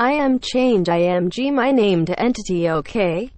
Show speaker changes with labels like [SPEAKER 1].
[SPEAKER 1] I am change I am G my name to entity okay?